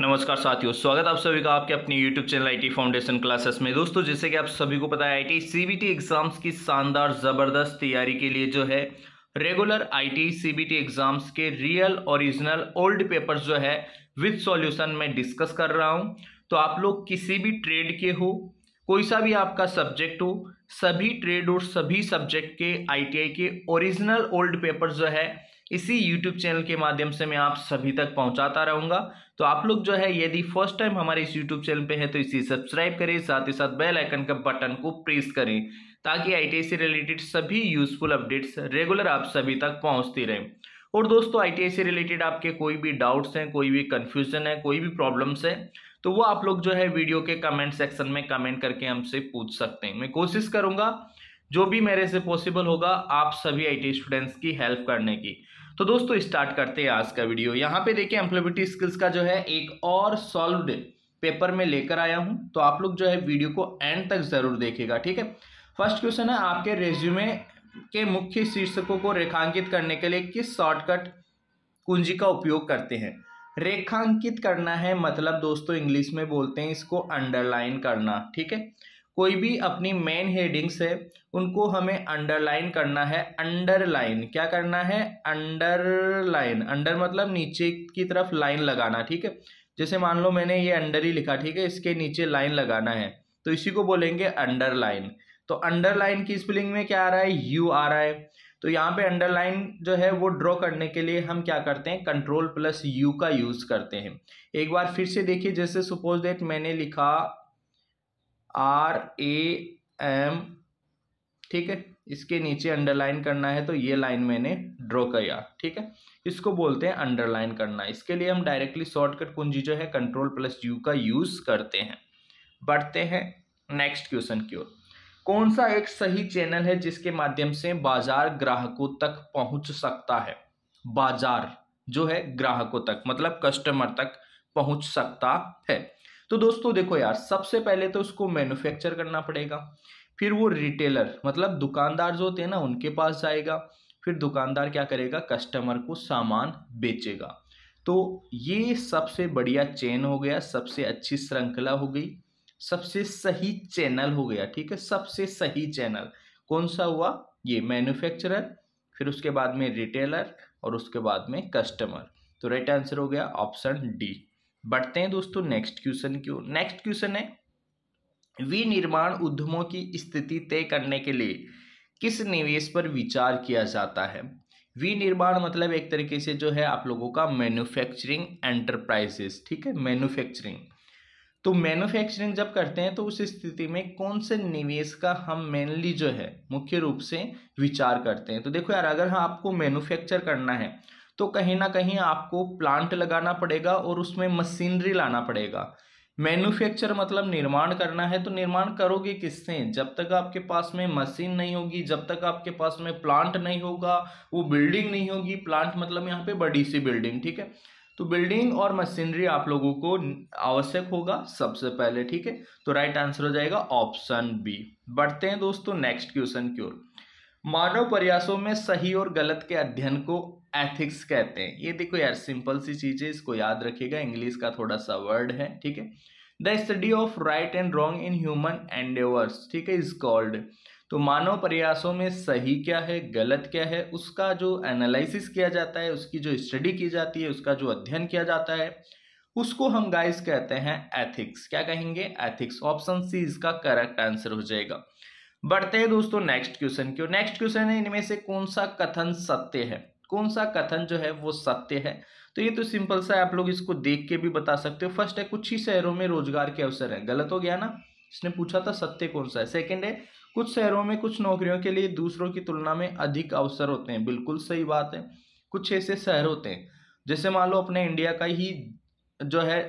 नमस्कार साथियों स्वागत आप सभी का आपके अपने YouTube channel T foundation classes में दोस्तों जैसे कि आप सभी को पता है आई सीबीटी एग्जाम्स की शानदार ज़बरदस्त तैयारी के लिए जो है रेगुलर आई सीबीटी एग्जाम्स के रियल ओरिजिनल ओल्ड पेपर जो है विद सॉल्यूशन में डिस्कस कर रहा हूं तो आप लोग किसी भी ट्रेड के हो कोई सा भी आपका सब्जेक्ट हो सभी ट्रेड और सभी सब्जेक्ट के आई के ओरिजिनल ओल्ड पेपर जो है इसी यूट्यूब चैनल के माध्यम से मैं आप सभी तक पहुंचाता रहूंगा तो आप लोग जो है यदि फर्स्ट टाइम हमारे इस यूट्यूब चैनल पे है तो इसे सब्सक्राइब करें साथ ही साथ बेल आइकन का बटन को प्रेस करें ताकि आई से रिलेटेड सभी यूजफुल अपडेट्स रेगुलर आप सभी तक पहुँचती रहें और दोस्तों आई से रिलेटेड आपके कोई भी डाउट्स हैं कोई भी कन्फ्यूज़न है कोई भी प्रॉब्लम्स है तो वो आप लोग जो है वीडियो के कमेंट सेक्शन में कमेंट करके हमसे पूछ सकते हैं मैं कोशिश करूँगा जो भी मेरे से पॉसिबल होगा आप सभी आई स्टूडेंट्स की हेल्प करने की तो दोस्तों स्टार्ट करते हैं आज का वीडियो यहाँ पे देखिए एम्प्लॉयबिलिटी स्किल्स का जो है एक और सॉल्व्ड पेपर में लेकर आया हूँ तो आप लोग जो है वीडियो को एंड तक ज़रूर देखेगा ठीक है फर्स्ट क्वेश्चन है आपके रेज्यूमे के मुख्य शीर्षकों को रेखांकित करने के लिए किस शॉर्टकट कुंजी का उपयोग करते हैं रेखांकित करना है मतलब दोस्तों इंग्लिश में बोलते हैं इसको अंडरलाइन करना ठीक है कोई भी अपनी मेन हेडिंग्स है उनको हमें अंडरलाइन करना है अंडरलाइन क्या करना है अंडरलाइन अंडर मतलब नीचे की तरफ लाइन लगाना ठीक है जैसे मान लो मैंने ये अंडर ही लिखा ठीक है इसके नीचे लाइन लगाना है तो इसी को बोलेंगे अंडरलाइन तो अंडरलाइन की स्पेलिंग में क्या आ रहा है यू आ रहा है तो यहाँ पे अंडरलाइन जो है वो ड्रॉ करने के लिए हम क्या करते हैं कंट्रोल प्लस यू का यूज़ करते हैं एक बार फिर से देखिए जैसे सपोज देट मैंने लिखा आर ए एम ठीक है इसके नीचे अंडरलाइन करना है तो ये लाइन मैंने ड्रॉ किया ठीक है इसको बोलते हैं अंडरलाइन करना इसके लिए हम डायरेक्टली शॉर्टकट कुंजी जो है कंट्रोल प्लस यू का यूज़ करते हैं बढ़ते हैं नेक्स्ट क्वेश्चन की ओर कौन सा एक सही चैनल है जिसके माध्यम से बाजार ग्राहकों तक पहुंच सकता है बाजार जो है ग्राहकों तक मतलब कस्टमर तक पहुंच सकता है तो दोस्तों देखो यार सबसे पहले तो उसको मैन्युफैक्चर करना पड़ेगा फिर वो रिटेलर मतलब दुकानदार जो होते हैं ना उनके पास जाएगा फिर दुकानदार क्या करेगा कस्टमर को सामान बेचेगा तो ये सबसे बढ़िया चेन हो गया सबसे अच्छी श्रृंखला हो गई सबसे सही चैनल हो गया ठीक है सबसे सही चैनल कौन सा हुआ ये मैन्युफैक्चरर फिर उसके बाद में रिटेलर और उसके बाद में कस्टमर तो राइट आंसर हो गया ऑप्शन डी बढ़ते हैं दोस्तों नेक्स्ट क्वेश्चन की ओर नेक्स्ट क्वेश्चन है विनिर्माण उद्यमों की स्थिति तय करने के लिए किस निवेश पर विचार किया जाता है विनिर्माण मतलब एक तरीके से जो है आप लोगों का मैन्युफैक्चरिंग एंटरप्राइजेस ठीक है मैन्युफैक्चरिंग तो मैन्युफैक्चरिंग जब करते हैं तो उस स्थिति में कौन से निवेश का हम मेनली जो है मुख्य रूप से विचार करते हैं तो देखो यार अगर हाँ आपको मैन्युफैक्चर करना है तो कहीं ना कहीं आपको प्लांट लगाना पड़ेगा और उसमें मशीनरी लाना पड़ेगा मैन्युफैक्चर मतलब निर्माण करना है तो निर्माण करोगे किससे जब तक आपके पास में मशीन नहीं होगी जब तक आपके पास में प्लांट नहीं होगा वो बिल्डिंग नहीं होगी प्लांट मतलब यहाँ पे बड़ी सी बिल्डिंग ठीक है तो बिल्डिंग और मशीनरी आप लोगों को आवश्यक होगा सबसे पहले ठीक है तो राइट आंसर हो जाएगा ऑप्शन बी बढ़ते हैं दोस्तों नेक्स्ट क्वेश्चन की ओर मानव प्रयासों में सही और गलत के अध्ययन को एथिक्स कहते हैं ये देखो यार सिंपल सी चीज़ है इसको याद रखिएगा इंग्लिश का थोड़ा सा वर्ड है ठीक है the study of right and wrong in human endeavours ठीक है इज कॉल्ड तो मानव प्रयासों में सही क्या है गलत क्या है उसका जो एनालिसिस किया जाता है उसकी जो स्टडी की जाती है उसका जो अध्ययन किया जाता है उसको हम गाइस कहते हैं एथिक्स क्या कहेंगे एथिक्स ऑप्शन सी इसका करेक्ट आंसर हो जाएगा बढ़ते हैं दोस्तों नेक्स्ट क्वेश्चन क्यों नेक्स्ट क्वेश्चन है इनमें से कौन सा कथन सत्य है कौन सा कथन जो है वो सत्य है तो ये तो सिंपल सा आप लोग इसको देख के भी बता सकते हो फर्स्ट है कुछ ही शहरों में रोजगार के अवसर है गलत हो गया ना इसने पूछा था सत्य कौन सा है सेकंड है कुछ शहरों में कुछ नौकरियों के लिए दूसरों की तुलना में अधिक अवसर होते हैं बिल्कुल सही बात है कुछ ऐसे शहर होते हैं जैसे मान लो अपने इंडिया का ही जो है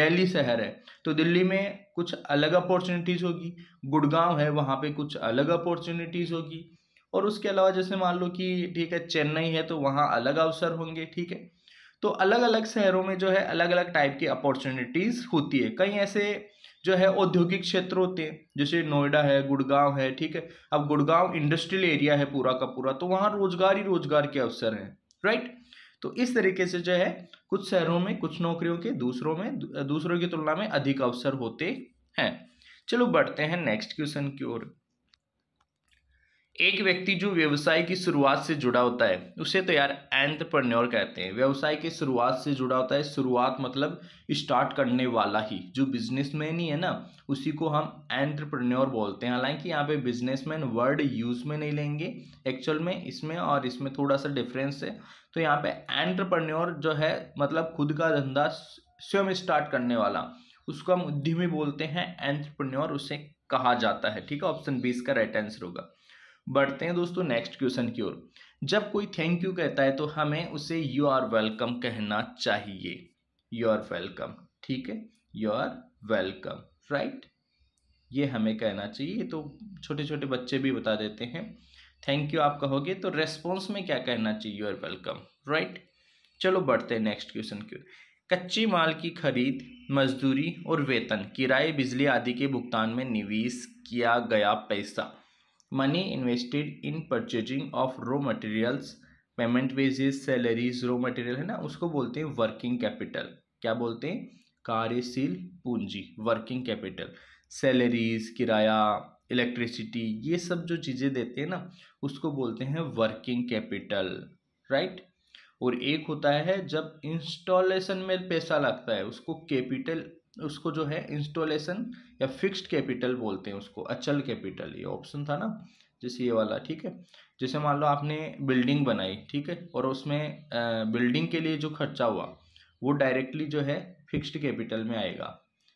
दिल्ली शहर है तो दिल्ली में कुछ अलग अपॉर्चुनिटीज़ होगी गुड़गांव है वहाँ पे कुछ अलग अपॉर्चुनिटीज़ होगी और उसके अलावा जैसे मान लो कि ठीक है चेन्नई है तो वहाँ अलग अवसर होंगे ठीक है तो अलग अलग शहरों में जो है अलग अलग टाइप की अपॉर्चुनिटीज़ होती है कई ऐसे जो है औद्योगिक क्षेत्र होते हैं जैसे नोएडा है गुड़गांव है ठीक है अब गुड़गांव इंडस्ट्रियल एरिया है पूरा का पूरा तो वहाँ रोजगार ही रोजगार के अवसर हैं राइट तो इस तरीके से जो है कुछ शहरों में कुछ नौकरियों के दूसरों में दूसरों की तुलना में अधिक अवसर होते हैं चलो बढ़ते हैं नेक्स्ट क्वेश्चन की ओर एक व्यक्ति जो व्यवसाय की शुरुआत से जुड़ा होता है उसे तो यार एंट्रप्रन्योर कहते हैं व्यवसाय की शुरुआत से जुड़ा होता है शुरुआत मतलब स्टार्ट करने वाला ही जो बिजनेसमैन ही है ना उसी को हम एंट्रप्रन्योर बोलते हैं हालांकि यहाँ पे बिजनेसमैन वर्ड यूज़ में नहीं लेंगे एक्चुअल में इसमें और इसमें थोड़ा सा डिफरेंस है तो यहाँ पे एंट्रप्रन्योर जो है मतलब खुद का धंधा स्वयं स्टार्ट करने वाला उसको हम उद्यमी बोलते हैं एंट्रप्रन्योर उसे कहा जाता है ठीक है ऑप्शन बी इसका राइट आंसर होगा बढ़ते हैं दोस्तों नेक्स्ट क्वेश्चन की ओर जब कोई थैंक यू कहता है तो हमें उसे यू आर वेलकम कहना चाहिए यू आर वेलकम ठीक है यू आर वेलकम राइट ये हमें कहना चाहिए तो छोटे छोटे बच्चे भी बता देते हैं थैंक यू आप कहोगे तो रेस्पॉन्स में क्या कहना चाहिए यू आर वेलकम राइट चलो बढ़ते हैं नेक्स्ट क्वेश्चन की ओर कच्चे माल की खरीद मजदूरी और वेतन किराए बिजली आदि के भुगतान में निवेश किया गया पैसा money invested in purchasing of raw materials payment wages salaries raw material है ना उसको बोलते हैं वर्किंग कैपिटल क्या बोलते हैं कार्यशील पूंजी वर्किंग कैपिटल सैलरीज किराया इलेक्ट्रिसिटी ये सब जो चीज़ें देते हैं ना उसको बोलते हैं वर्किंग कैपिटल राइट और एक होता है जब इंस्टॉलेशन में पैसा लगता है उसको कैपिटल उसको जो है इंस्टॉलेशन या फिक्स्ड कैपिटल बोलते हैं उसको अचल कैपिटल ये ऑप्शन था ना जैसे ये वाला ठीक है जैसे मान लो आपने बिल्डिंग बनाई ठीक है और उसमें बिल्डिंग के लिए जो खर्चा हुआ वो डायरेक्टली जो है फिक्स्ड कैपिटल में आएगा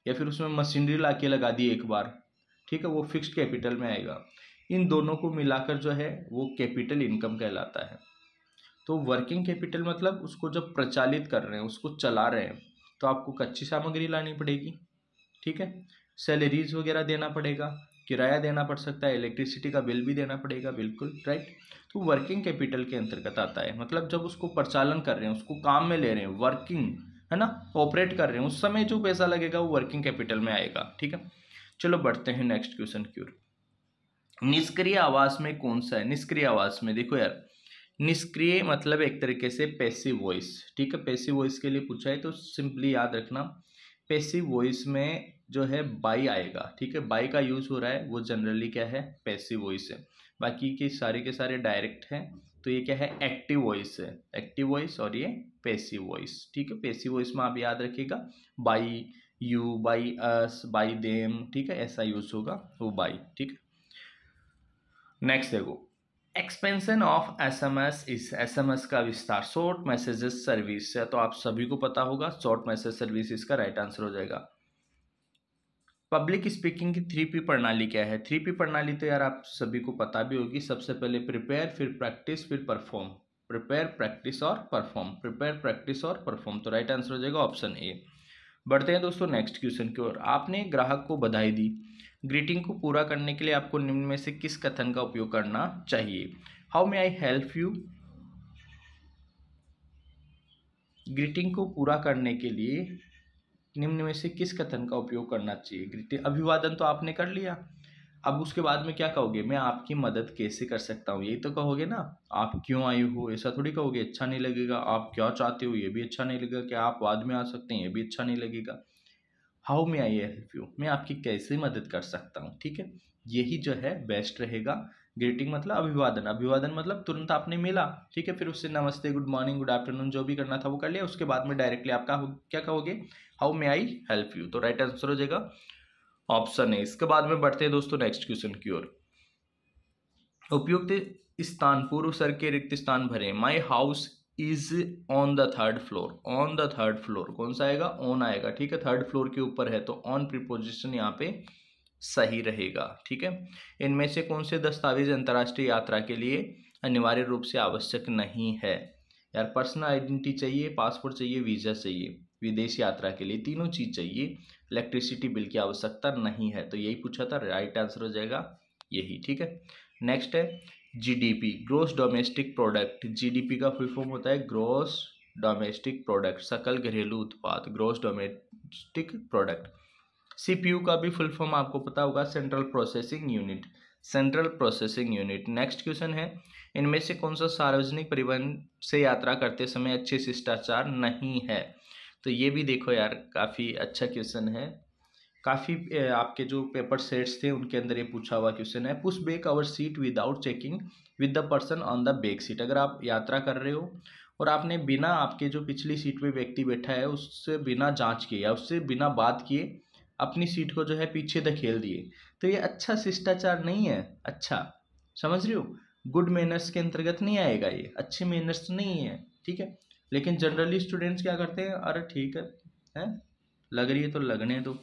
या फिर उसमें मशीनरी ला के लगा दी एक बार ठीक है वो फिक्स्ड कैपिटल में आएगा इन दोनों को मिलाकर जो है वो कैपिटल इनकम कहलाता है तो वर्किंग कैपिटल मतलब उसको जब प्रचालित कर रहे हैं उसको चला रहे हैं तो आपको कच्ची सामग्री लानी पड़ेगी ठीक है सैलरीज वगैरह देना पड़ेगा किराया देना पड़ सकता है इलेक्ट्रिसिटी का बिल भी देना पड़ेगा बिल्कुल राइट तो वर्किंग कैपिटल के अंतर्गत आता है मतलब जब उसको प्रचालन कर रहे हैं उसको काम में ले रहे हैं वर्किंग है ना ऑपरेट कर रहे हैं उस समय जो पैसा लगेगा वो वर्किंग कैपिटल में आएगा ठीक है चलो बढ़ते हैं नेक्स्ट क्वेश्चन की ओर निष्क्रिय आवास में कौन सा है निष्क्रिय आवास में देखो यार निष्क्रिय मतलब एक तरीके से पैसिव वॉइस ठीक है पैसिव वॉइस के लिए पूछा है तो सिंपली याद रखना पैसिव वॉइस में जो है बाई आएगा ठीक है बाई का यूज़ हो रहा है वो जनरली क्या है पैसिव वॉइस है बाकी के सारे के सारे डायरेक्ट हैं तो ये क्या है एक्टिव वॉइस है एक्टिव वॉइस और ये पैसिव वॉइस ठीक है पैसिव वॉइस में आप याद रखिएगा by you by us by them ठीक है ऐसा यूज़ होगा वो बाई ठीक है नेक्स्ट देखो एक्सपेंशन ऑफ एसएमएस इस एसएमएस का विस्तार शॉर्ट मैसेजेस सर्विस है तो आप सभी को पता होगा शॉर्ट मैसेज सर्विस इसका राइट आंसर हो जाएगा पब्लिक स्पीकिंग की थ्री पी प्रणाली क्या है थ्री पी प्रणाली तो यार आप सभी को पता भी होगी सबसे पहले प्रिपेयर फिर प्रैक्टिस फिर परफॉर्म प्रिपेयर प्रैक्टिस और परफॉर्म प्रिपेयर प्रैक्टिस और परफॉर्म तो राइट आंसर हो जाएगा ऑप्शन ए बढ़ते हैं दोस्तों नेक्स्ट क्वेश्चन की ओर आपने ग्राहक को बधाई दी ग्रीटिंग को पूरा करने के लिए आपको निम्न में से किस कथन का उपयोग करना चाहिए how may I help you greeting को पूरा करने के लिए निम्न में से किस कथन का उपयोग करना चाहिए ग्रीटिंग अभिवादन तो आपने कर लिया अब उसके बाद में क्या कहोगे मैं आपकी मदद कैसे कर सकता हूँ यही तो कहोगे ना आप क्यों आए हो ऐसा थोड़ी कहोगे अच्छा नहीं लगेगा आप क्या चाहते हो ये भी अच्छा नहीं लगेगा क्या आप बाद में आ सकते हैं ये भी अच्छा नहीं लगेगा how may I help you मैं आपकी कैसे मदद कर सकता हूँ ठीक है यही जो है बेस्ट रहेगा ग्रीटिंग मतलब अभिवादन अभिवादन मतलब तुरंत आपने मिला ठीक है फिर उससे नमस्ते गुड मॉर्निंग गुड आफ्टरनून जो भी करना था वो कर लिया उसके बाद में डायरेक्टली आपका क्या कहोगे how may I help you तो राइट आंसर हो जाएगा ऑप्शन है इसके बाद में बढ़ते हैं दोस्तों नेक्स्ट क्वेश्चन की ओर उपयुक्त स्थान पूर्व सर के रिक्त स्थान भरे my house is on the third floor on the third floor कौन सा आएगा ऑन आएगा ठीक है थर्ड फ्लोर के ऊपर है तो ऑन प्रिपोजिशन यहाँ पे सही रहेगा ठीक है इनमें से कौन से दस्तावेज अंतर्राष्ट्रीय यात्रा के लिए अनिवार्य रूप से आवश्यक नहीं है यार पर्सनल आइडेंटिटी चाहिए पासपोर्ट चाहिए वीज़ा चाहिए विदेश यात्रा के लिए तीनों चीज़ चाहिए इलेक्ट्रिसिटी बिल की आवश्यकता नहीं है तो यही पूछा था राइट आंसर हो जाएगा यही ठीक है नेक्स्ट है GDP gross domestic product GDP का फुल फॉर्म होता है ग्रोस डोमेस्टिक प्रोडक्ट सकल घरेलू उत्पाद ग्रोस डोमेस्टिक प्रोडक्ट सीपीयू का भी फुल फॉर्म आपको पता होगा central processing unit central processing unit next question है इनमें से कौन सा सार्वजनिक परिवहन से यात्रा करते समय अच्छे शिष्टाचार नहीं है तो ये भी देखो यार काफ़ी अच्छा क्वेश्चन है काफ़ी आपके जो पेपर सेट्स थे उनके अंदर ये पूछा हुआ क्वेश्चन है push back our seat without checking with the person on the back seat अगर आप यात्रा कर रहे हो और आपने बिना आपके जो पिछली सीट पे व्यक्ति बैठा है उससे बिना जांच किए या उससे बिना बात किए अपनी सीट को जो है पीछे धकेल दिए तो ये अच्छा शिष्टाचार नहीं है अच्छा समझ रहे हो गुड मैनर्स के अंतर्गत नहीं आएगा ये अच्छे मैनर्स नहीं है ठीक है लेकिन जनरली स्टूडेंट्स क्या करते हैं अरे ठीक है हैं लग रही है तो लगने दो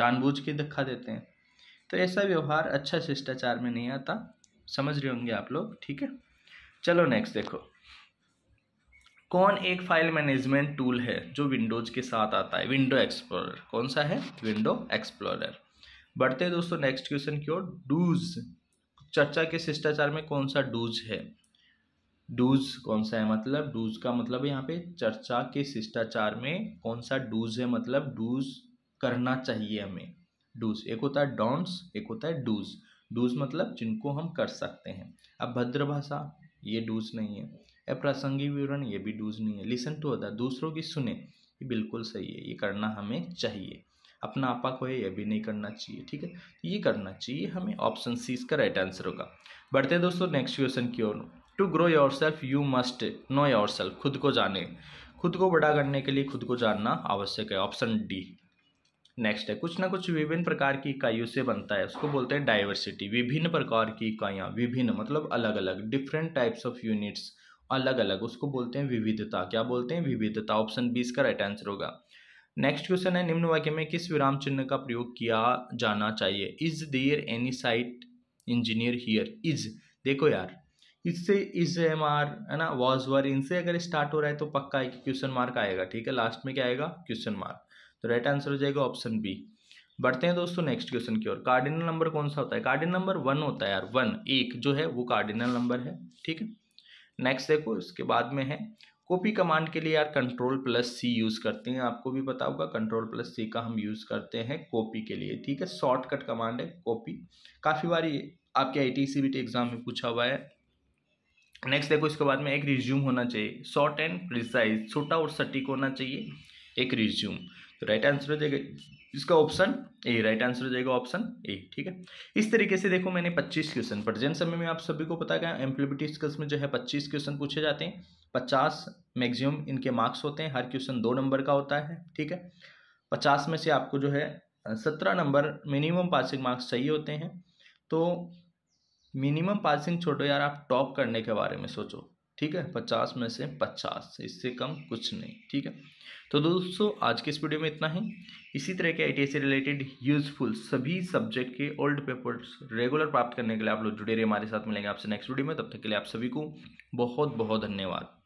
जानबूझ के दिखा देते हैं तो ऐसा व्यवहार अच्छा शिष्टाचार में नहीं आता समझ रहे होंगे आप लोग ठीक है चलो नेक्स्ट देखो कौन एक फाइल मैनेजमेंट टूल है जो विंडोज के साथ आता है विंडो एक्सप्लोरर कौन सा है विंडो एक्सप्लोरर बढ़ते हैं दोस्तों नेक्स्ट क्वेश्चन की ओर डूज चर्चा के शिष्टाचार में कौन सा डूज है डूज कौन सा है मतलब डूज का मतलब यहाँ पे चर्चा के शिष्टाचार में कौन सा डूज है मतलब डूज करना चाहिए हमें डूज एक होता है डोंट्स एक होता है डूज डूज मतलब जिनको हम कर सकते हैं अब भद्र भाषा ये डूज नहीं है अप्रासंगिक विवरण ये भी डूज नहीं है लिसन टू अदर दूसरों की सुने ये बिल्कुल सही है ये करना हमें चाहिए अपना आपा को है यह भी नहीं करना चाहिए ठीक है तो ये करना चाहिए हमें ऑप्शन सी इसका राइट आंसर होगा बढ़ते दोस्तों नेक्स्ट क्वेश्चन की ओर to grow yourself you must know yourself खुद को जाने खुद को बड़ा करने के लिए खुद को जानना आवश्यक है ऑप्शन डी नेक्स्ट है कुछ ना कुछ विभिन्न प्रकार की इकाइयों से बनता है उसको बोलते हैं डाइवर्सिटी विभिन्न प्रकार की इकाइयाँ विभिन्न मतलब अलग अलग डिफरेंट टाइप्स ऑफ यूनिट्स अलग अलग उसको बोलते हैं विविधता क्या बोलते हैं विविधता ऑप्शन बी इसका राइट आंसर होगा नेक्स्ट क्वेश्चन है निम्न वाक्य में किस विराम चिन्ह का प्रयोग किया जाना चाहिए is there any site engineer here is देखो यार इससे इज एम आर है ना वॉज वर इनसे अगर स्टार्ट हो रहा है तो पक्का क्वेश्चन मार्क आएगा ठीक है लास्ट में क्या आएगा क्वेश्चन मार्क तो राइट आंसर हो जाएगा ऑप्शन बी बढ़ते हैं दोस्तों नेक्स्ट क्वेश्चन की ओर कार्डिनल नंबर कौन सा होता है कार्डिनल नंबर वन होता है यार वन एक जो है वो कार्डिनल नंबर है ठीक है नेक्स्ट देखो इसके बाद में है कॉपी कमांड के लिए यार कंट्रोल प्लस सी यूज़ करते हैं आपको भी पता होगा कंट्रोल प्लस सी का हम यूज़ करते हैं कॉपी के लिए ठीक है शॉर्टकट कमांड है कॉपी काफ़ी बार आपके I T C B T exam में पूछा हुआ है नेक्स्ट देखो इसके बाद में एक रिज्यूम होना चाहिए शॉर्ट एंड प्रिसाइज छोटा और सटीक होना चाहिए एक रिज्यूम तो राइट आंसर हो जाएगा इसका ऑप्शन ए राइट आंसर हो जाएगा ऑप्शन ए ठीक है इस तरीके से देखो मैंने 25 क्वेश्चन प्रजेंट समय में आप सभी को पता क्या एम्प्लीबिटी स्किल्स में जो है 25 क्वेश्चन पूछे जाते हैं 50 मैक्सिमम इनके मार्क्स होते हैं हर क्वेश्चन दो नंबर का होता है ठीक है 50 में से आपको जो है सत्रह नंबर मिनिमम पासिंग मार्क्स चाहिए होते हैं तो मिनिमम पासिंग छोड़ो यार आप टॉप करने के बारे में सोचो ठीक है पचास में से पचास इससे कम कुछ नहीं ठीक है तो दोस्तों आज के इस वीडियो में इतना ही इसी तरह के आई से रिलेटेड यूजफुल सभी सब्जेक्ट के ओल्ड पेपर्स रेगुलर प्राप्त करने के लिए आप लोग जुड़े रहे हमारे साथ मिलेंगे आपसे नेक्स्ट वीडियो में तब तक के लिए आप सभी को बहुत बहुत धन्यवाद